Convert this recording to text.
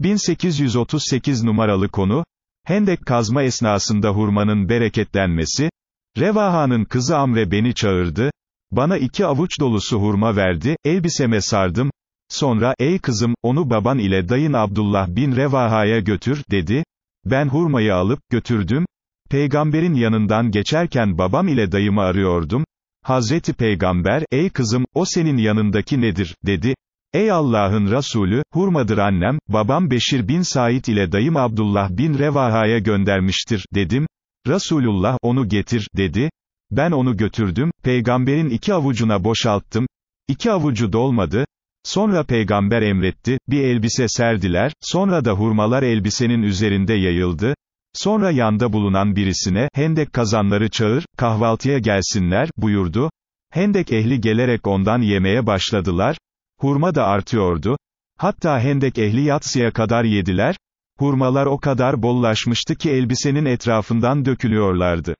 1838 numaralı konu, Hendek kazma esnasında hurmanın bereketlenmesi, Revaha'nın kızı Amre beni çağırdı, bana iki avuç dolusu hurma verdi, elbiseme sardım, sonra, ey kızım, onu baban ile dayın Abdullah bin Revaha'ya götür, dedi, ben hurmayı alıp, götürdüm, peygamberin yanından geçerken babam ile dayımı arıyordum, Hazreti Peygamber, ey kızım, o senin yanındaki nedir, dedi, Ey Allah'ın Resulü, hurmadır annem, babam Beşir bin Said ile dayım Abdullah bin Revaha'ya göndermiştir, dedim. Resulullah, onu getir, dedi. Ben onu götürdüm, peygamberin iki avucuna boşalttım. İki avucu dolmadı. Sonra peygamber emretti, bir elbise serdiler, sonra da hurmalar elbisenin üzerinde yayıldı. Sonra yanda bulunan birisine, hendek kazanları çağır, kahvaltıya gelsinler, buyurdu. Hendek ehli gelerek ondan yemeye başladılar, hurma da artıyordu, hatta hendek ehli yatsıya kadar yediler, hurmalar o kadar bollaşmıştı ki elbisenin etrafından dökülüyorlardı.